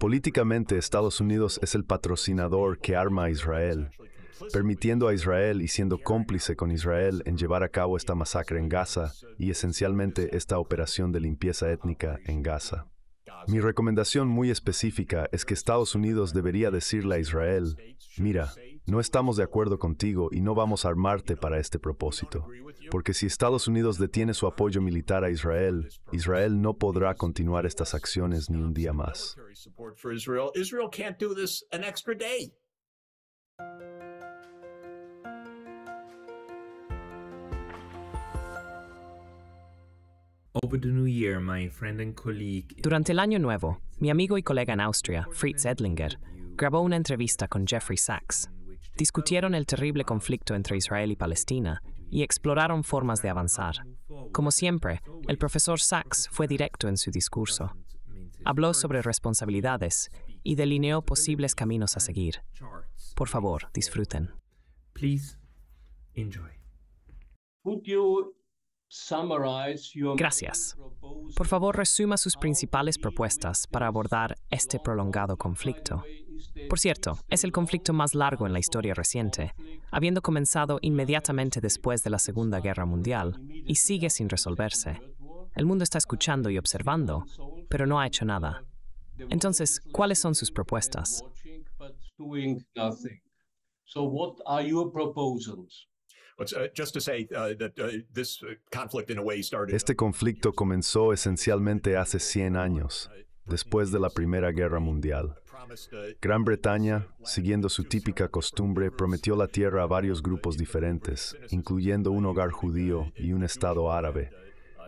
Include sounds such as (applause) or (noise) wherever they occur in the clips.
Políticamente, Estados Unidos es el patrocinador que arma a Israel, permitiendo a Israel y siendo cómplice con Israel en llevar a cabo esta masacre en Gaza y esencialmente esta operación de limpieza étnica en Gaza. Mi recomendación muy específica es que Estados Unidos debería decirle a Israel, mira, no estamos de acuerdo contigo y no vamos a armarte para este propósito. Porque si Estados Unidos detiene su apoyo militar a Israel, Israel no podrá continuar estas acciones ni un día más. Durante el Año Nuevo, mi amigo y colega en Austria, Fritz Edlinger, grabó una entrevista con Jeffrey Sachs, discutieron el terrible conflicto entre Israel y Palestina y exploraron formas de avanzar. Como siempre, el profesor Sachs fue directo en su discurso. Habló sobre responsabilidades y delineó posibles caminos a seguir. Por favor, disfruten. Gracias. Por favor, resuma sus principales propuestas para abordar este prolongado conflicto. Por cierto, es el conflicto más largo en la historia reciente, habiendo comenzado inmediatamente después de la Segunda Guerra Mundial y sigue sin resolverse. El mundo está escuchando y observando, pero no ha hecho nada. Entonces, ¿cuáles son sus propuestas? Este conflicto comenzó esencialmente hace 100 años, después de la Primera Guerra Mundial. Gran Bretaña, siguiendo su típica costumbre, prometió la tierra a varios grupos diferentes, incluyendo un hogar judío y un estado árabe,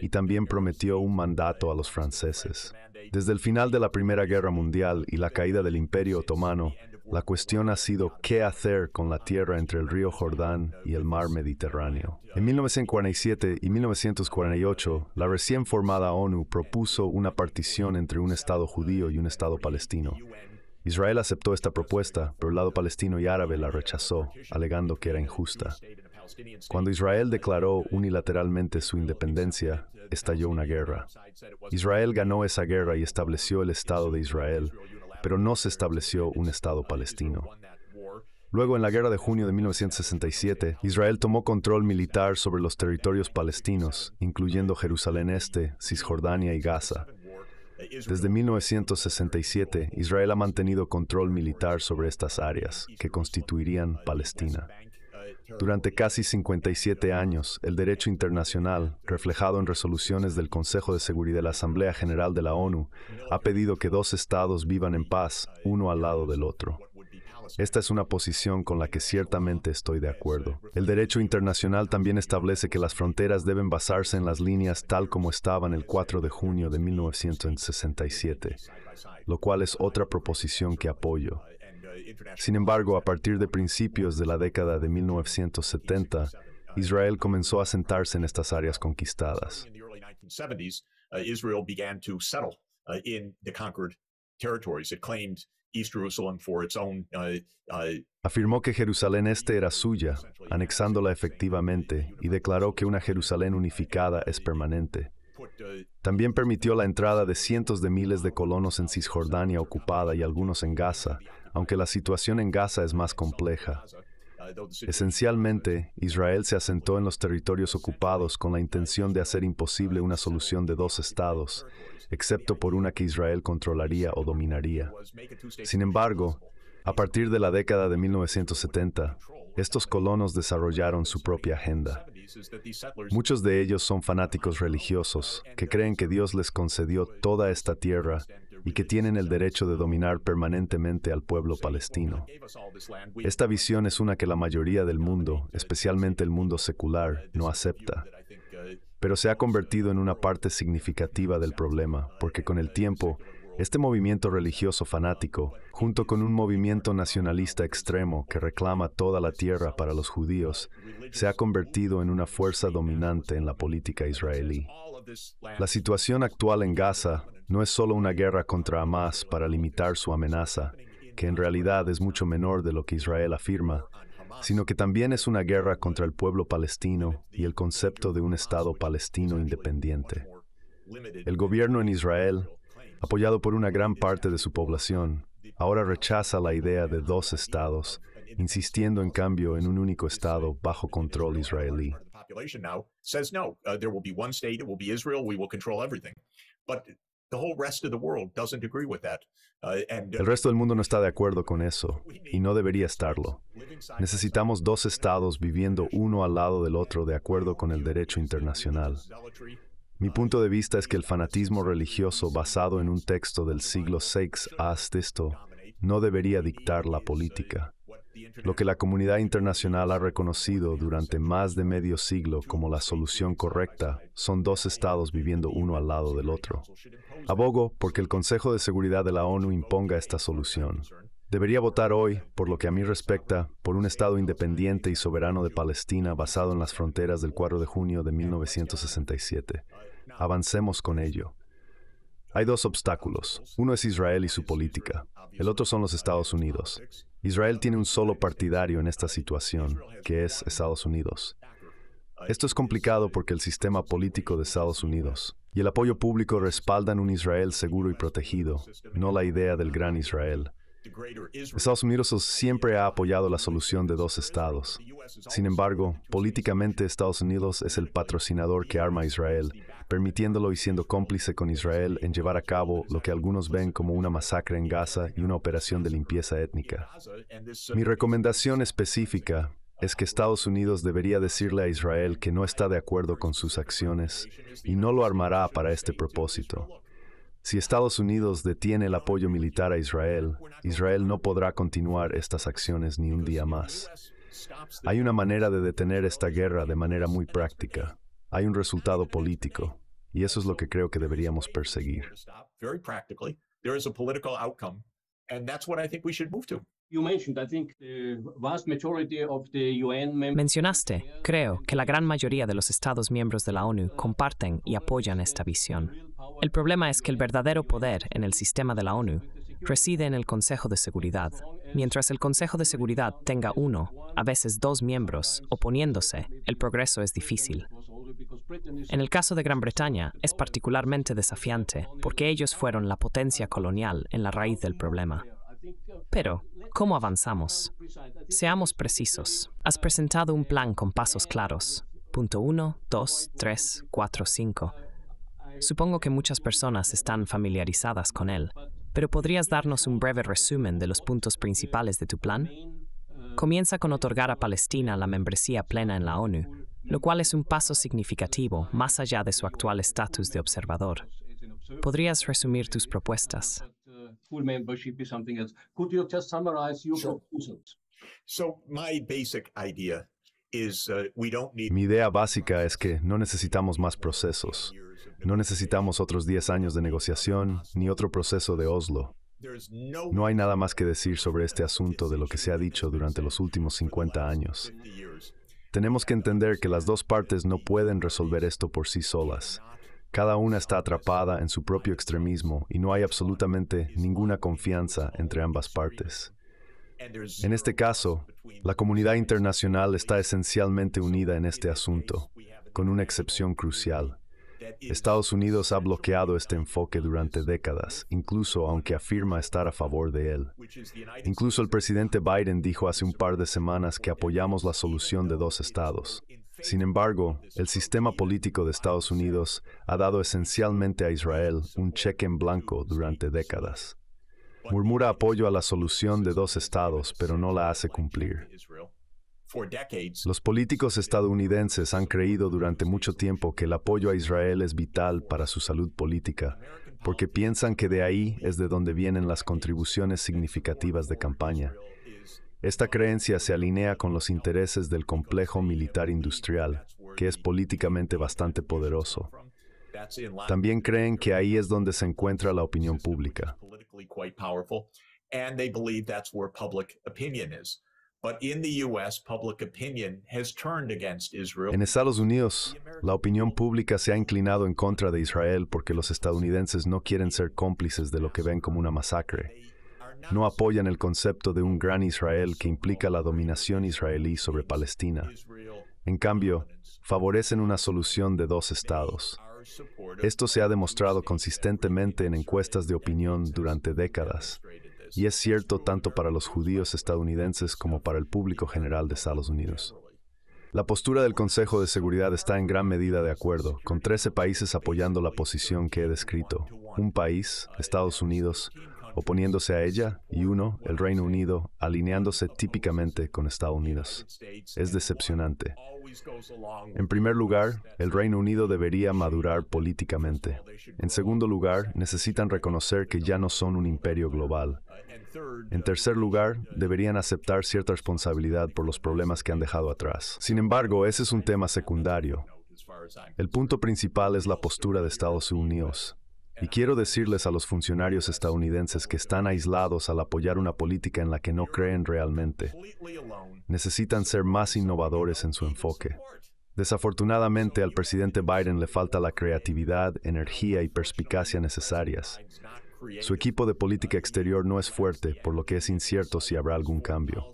y también prometió un mandato a los franceses. Desde el final de la Primera Guerra Mundial y la caída del Imperio Otomano, la cuestión ha sido qué hacer con la tierra entre el río Jordán y el mar Mediterráneo. En 1947 y 1948, la recién formada ONU propuso una partición entre un Estado judío y un Estado palestino. Israel aceptó esta propuesta, pero el lado palestino y árabe la rechazó, alegando que era injusta. Cuando Israel declaró unilateralmente su independencia, estalló una guerra. Israel ganó esa guerra y estableció el Estado de Israel, pero no se estableció un Estado palestino. Luego, en la guerra de junio de 1967, Israel tomó control militar sobre los territorios palestinos, incluyendo Jerusalén Este, Cisjordania y Gaza. Desde 1967, Israel ha mantenido control militar sobre estas áreas, que constituirían Palestina. Durante casi 57 años, el derecho internacional, reflejado en resoluciones del Consejo de Seguridad de la Asamblea General de la ONU, ha pedido que dos estados vivan en paz, uno al lado del otro. Esta es una posición con la que ciertamente estoy de acuerdo. El derecho internacional también establece que las fronteras deben basarse en las líneas tal como estaban el 4 de junio de 1967, lo cual es otra proposición que apoyo. Sin embargo, a partir de principios de la década de 1970, Israel comenzó a sentarse en estas áreas conquistadas. Afirmó que Jerusalén este era suya, anexándola efectivamente, y declaró que una Jerusalén unificada es permanente. Uh, También permitió la entrada de cientos de miles de colonos en Cisjordania ocupada y algunos en Gaza, aunque la situación en Gaza es más compleja. Esencialmente, Israel se asentó en los territorios ocupados con la intención de hacer imposible una solución de dos estados, excepto por una que Israel controlaría o dominaría. Sin embargo, a partir de la década de 1970, estos colonos desarrollaron su propia agenda. Muchos de ellos son fanáticos religiosos que creen que Dios les concedió toda esta tierra y que tienen el derecho de dominar permanentemente al pueblo palestino. Esta visión es una que la mayoría del mundo, especialmente el mundo secular, no acepta pero se ha convertido en una parte significativa del problema, porque con el tiempo, este movimiento religioso fanático, junto con un movimiento nacionalista extremo que reclama toda la tierra para los judíos, se ha convertido en una fuerza dominante en la política israelí. La situación actual en Gaza no es solo una guerra contra Hamas para limitar su amenaza, que en realidad es mucho menor de lo que Israel afirma, sino que también es una guerra contra el pueblo palestino y el concepto de un Estado palestino independiente. El gobierno en Israel, apoyado por una gran parte de su población, ahora rechaza la idea de dos estados, insistiendo en cambio en un único estado bajo control israelí. El resto del mundo no está de acuerdo con eso y no debería estarlo. Necesitamos dos estados viviendo uno al lado del otro de acuerdo con el derecho internacional. Uh, Mi punto de vista es que el fanatismo religioso basado en un texto del siglo VI hasta esto no debería dictar la política lo que la comunidad internacional ha reconocido durante más de medio siglo como la solución correcta son dos estados viviendo uno al lado del otro. Abogo porque el Consejo de Seguridad de la ONU imponga esta solución. Debería votar hoy, por lo que a mí respecta, por un Estado independiente y soberano de Palestina basado en las fronteras del 4 de junio de 1967. Avancemos con ello. Hay dos obstáculos. Uno es Israel y su política. El otro son los Estados Unidos. Israel tiene un solo partidario en esta situación, que es Estados Unidos. Esto es complicado porque el sistema político de Estados Unidos y el apoyo público respaldan un Israel seguro y protegido, no la idea del gran Israel. Estados Unidos siempre ha apoyado la solución de dos estados. Sin embargo, políticamente Estados Unidos es el patrocinador que arma a Israel, permitiéndolo y siendo cómplice con Israel en llevar a cabo lo que algunos ven como una masacre en Gaza y una operación de limpieza étnica. Mi recomendación específica es que Estados Unidos debería decirle a Israel que no está de acuerdo con sus acciones y no lo armará para este propósito. Si Estados Unidos detiene el apoyo militar a Israel, Israel no podrá continuar estas acciones ni un día más. Hay una manera de detener esta guerra de manera muy práctica. Hay un resultado político, y eso es lo que creo que deberíamos perseguir. Mencionaste, creo, que la gran mayoría de los Estados miembros de la ONU comparten y apoyan esta visión. El problema es que el verdadero poder en el sistema de la ONU reside en el Consejo de Seguridad. Mientras el Consejo de Seguridad tenga uno, a veces dos miembros, oponiéndose, el progreso es difícil. En el caso de Gran Bretaña, es particularmente desafiante porque ellos fueron la potencia colonial en la raíz del problema. Pero, ¿cómo avanzamos? Seamos precisos. Has presentado un plan con pasos claros. Punto 1, 2, 3, cuatro, cinco. Supongo que muchas personas están familiarizadas con él, pero ¿podrías darnos un breve resumen de los puntos principales de tu plan? Comienza con otorgar a Palestina la membresía plena en la ONU, lo cual es un paso significativo más allá de su actual estatus de observador. ¿Podrías resumir tus propuestas? my basic idea Uh, Mi idea básica es que no necesitamos más procesos. No necesitamos otros 10 años de negociación ni otro proceso de Oslo. No hay nada más que decir sobre este asunto de lo que se ha dicho durante los últimos 50 años. Tenemos que entender que las dos partes no pueden resolver esto por sí solas. Cada una está atrapada en su propio extremismo y no hay absolutamente ninguna confianza entre ambas partes. En este caso, la comunidad internacional está esencialmente unida en este asunto, con una excepción crucial. Estados Unidos ha bloqueado este enfoque durante décadas, incluso aunque afirma estar a favor de él. Incluso el presidente Biden dijo hace un par de semanas que apoyamos la solución de dos estados. Sin embargo, el sistema político de Estados Unidos ha dado esencialmente a Israel un cheque en blanco durante décadas. Murmura apoyo a la solución de dos estados, pero no la hace cumplir. Los políticos estadounidenses han creído durante mucho tiempo que el apoyo a Israel es vital para su salud política, porque piensan que de ahí es de donde vienen las contribuciones significativas de campaña. Esta creencia se alinea con los intereses del complejo militar industrial, que es políticamente bastante poderoso. También creen que ahí es donde se encuentra la opinión pública. En Estados Unidos, la opinión pública se ha inclinado en contra de Israel porque los estadounidenses no quieren ser cómplices de lo que ven como una masacre. No apoyan el concepto de un gran Israel que implica la dominación israelí sobre Palestina. En cambio, favorecen una solución de dos estados. Esto se ha demostrado consistentemente en encuestas de opinión durante décadas, y es cierto tanto para los judíos estadounidenses como para el público general de Estados Unidos. La postura del Consejo de Seguridad está en gran medida de acuerdo, con 13 países apoyando la posición que he descrito. Un país, Estados Unidos, oponiéndose a ella, y uno, el Reino Unido, alineándose típicamente con Estados Unidos. Es decepcionante. En primer lugar, el Reino Unido debería madurar políticamente. En segundo lugar, necesitan reconocer que ya no son un imperio global. En tercer lugar, deberían aceptar cierta responsabilidad por los problemas que han dejado atrás. Sin embargo, ese es un tema secundario. El punto principal es la postura de Estados Unidos. Y quiero decirles a los funcionarios estadounidenses que están aislados al apoyar una política en la que no creen realmente necesitan ser más innovadores en su enfoque. Desafortunadamente, al presidente Biden le falta la creatividad, energía y perspicacia necesarias. Su equipo de política exterior no es fuerte, por lo que es incierto si habrá algún cambio.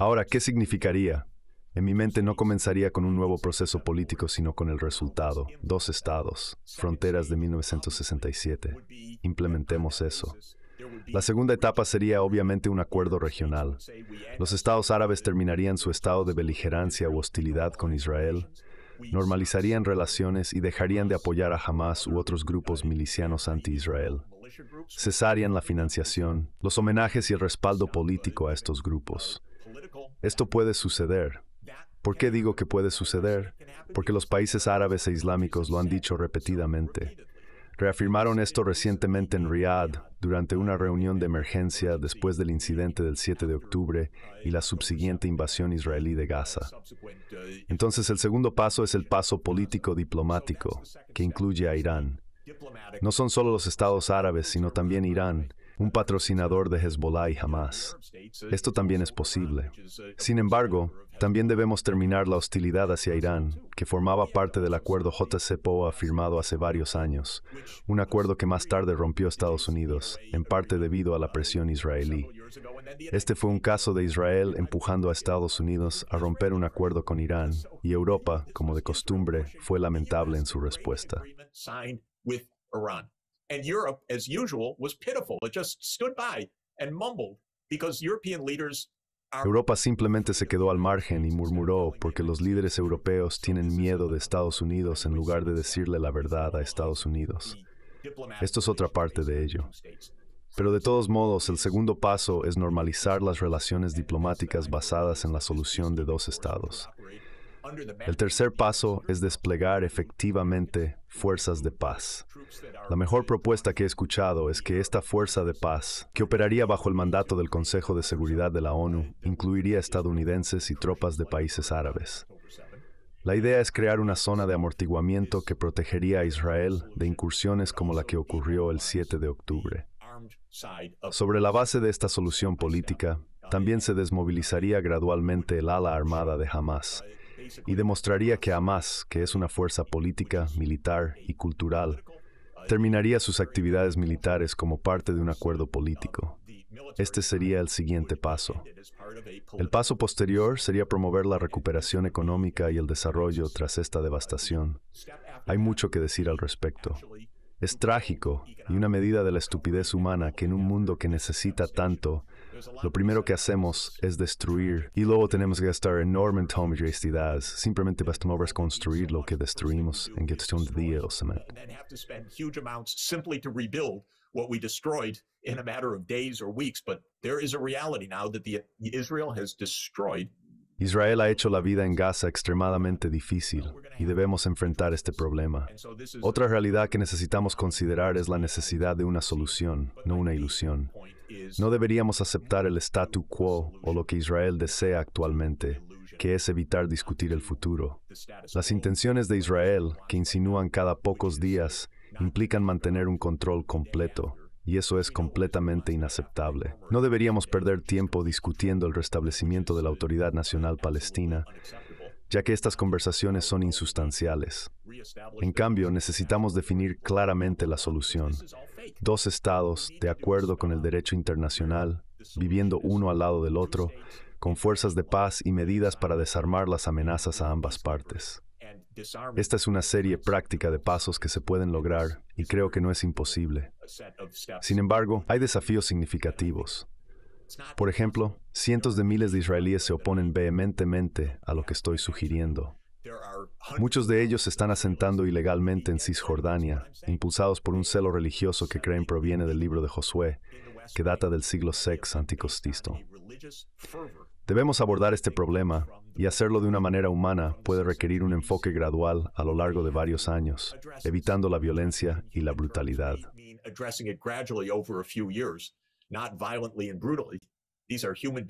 Ahora, ¿qué significaría? En mi mente no comenzaría con un nuevo proceso político, sino con el resultado. Dos estados, fronteras de 1967. Implementemos eso. La segunda etapa sería obviamente un acuerdo regional. Los estados árabes terminarían su estado de beligerancia u hostilidad con Israel, normalizarían relaciones y dejarían de apoyar a Hamas u otros grupos milicianos anti-Israel. Cesarían la financiación, los homenajes y el respaldo político a estos grupos. Esto puede suceder, ¿Por qué digo que puede suceder? Porque los países árabes e islámicos lo han dicho repetidamente. Reafirmaron esto recientemente en Riyadh durante una reunión de emergencia después del incidente del 7 de octubre y la subsiguiente invasión israelí de Gaza. Entonces el segundo paso es el paso político-diplomático, que incluye a Irán. No son solo los estados árabes, sino también Irán, un patrocinador de Hezbollah y Hamas. Esto también es posible. Sin embargo, también debemos terminar la hostilidad hacia Irán, que formaba parte del acuerdo JCPOA firmado hace varios años, un acuerdo que más tarde rompió Estados Unidos, en parte debido a la presión israelí. Este fue un caso de Israel empujando a Estados Unidos a romper un acuerdo con Irán, y Europa, como de costumbre, fue lamentable en su respuesta. And mumbled because leaders Ah. Europa simplemente se quedó al margen y murmuró porque los líderes europeos tienen miedo de Estados Unidos en lugar de decirle la verdad a Estados Unidos. Esto es otra parte de ello. Pero de todos modos, el segundo paso es normalizar las relaciones diplomáticas basadas en la solución de dos estados. El tercer paso es desplegar efectivamente fuerzas de paz. La mejor propuesta que he escuchado es que esta fuerza de paz, que operaría bajo el mandato del Consejo de Seguridad de la ONU, incluiría estadounidenses y tropas de países árabes. La idea es crear una zona de amortiguamiento que protegería a Israel de incursiones como la que ocurrió el 7 de octubre. Sobre la base de esta solución política, también se desmovilizaría gradualmente el ala armada de Hamas, y demostraría que Hamas, que es una fuerza política, militar y cultural, terminaría sus actividades militares como parte de un acuerdo político. Este sería el siguiente paso. El paso posterior sería promover la recuperación económica y el desarrollo tras esta devastación. Hay mucho que decir al respecto. Es trágico y una medida de la estupidez humana que en un mundo que necesita tanto lo primero que hacemos es destruir y luego tenemos que gastar enormes tomas de Simplemente basta construir lo que destruimos en cuestión de día o semana. Israel ha hecho la vida en Gaza extremadamente difícil y debemos enfrentar este problema. Otra realidad que necesitamos considerar es la necesidad de una solución, no una ilusión. No deberíamos aceptar el statu quo o lo que Israel desea actualmente, que es evitar discutir el futuro. Las intenciones de Israel, que insinúan cada pocos días, implican mantener un control completo, y eso es completamente inaceptable. No deberíamos perder tiempo discutiendo el restablecimiento de la Autoridad Nacional Palestina, ya que estas conversaciones son insustanciales. En cambio, necesitamos definir claramente la solución dos estados de acuerdo con el derecho internacional, viviendo uno al lado del otro, con fuerzas de paz y medidas para desarmar las amenazas a ambas partes. Esta es una serie práctica de pasos que se pueden lograr y creo que no es imposible. Sin embargo, hay desafíos significativos. Por ejemplo, cientos de miles de israelíes se oponen vehementemente a lo que estoy sugiriendo. Muchos de ellos se están asentando ilegalmente en Cisjordania, impulsados por un celo religioso que creen proviene del libro de Josué, que data del siglo VI anticostisto. Debemos abordar este problema y hacerlo de una manera humana puede requerir un enfoque gradual a lo largo de varios años, evitando la violencia y la brutalidad. These human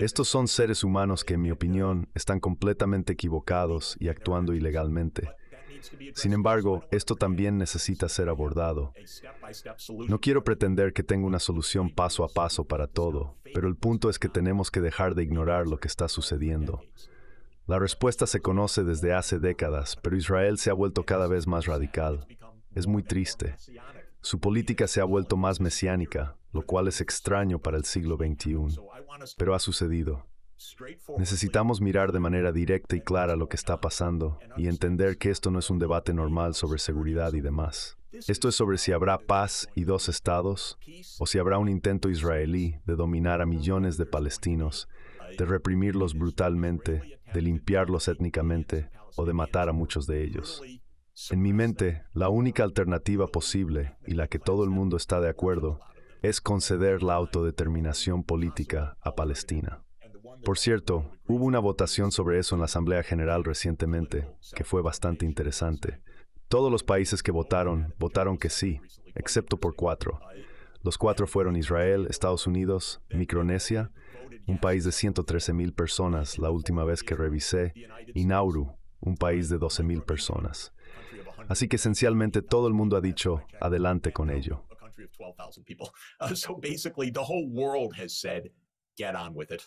estos son seres humanos que, en mi opinión, están completamente equivocados y actuando ilegalmente. Sin embargo, esto también necesita ser abordado. No quiero pretender que tenga una solución paso a paso para todo, pero el punto es que tenemos que dejar de ignorar lo que está sucediendo. La respuesta se conoce desde hace décadas, pero Israel se ha vuelto cada vez más radical. Es muy triste. Su política se ha vuelto más mesiánica, lo cual es extraño para el siglo XXI, pero ha sucedido. Necesitamos mirar de manera directa y clara lo que está pasando y entender que esto no es un debate normal sobre seguridad y demás. Esto es sobre si habrá paz y dos estados o si habrá un intento israelí de dominar a millones de palestinos, de reprimirlos brutalmente, de limpiarlos étnicamente o de matar a muchos de ellos. En mi mente, la única alternativa posible y la que todo el mundo está de acuerdo es conceder la autodeterminación política a Palestina. Por cierto, hubo una votación sobre eso en la Asamblea General recientemente, que fue bastante interesante. Todos los países que votaron votaron que sí, excepto por cuatro. Los cuatro fueron Israel, Estados Unidos, Micronesia, un país de 113,000 personas la última vez que revisé, y Nauru, un país de 12,000 personas. Así que esencialmente todo el mundo ha dicho, adelante con ello. country of 12,000 people. (laughs) Uh, so basically, the whole world has said, get on with it.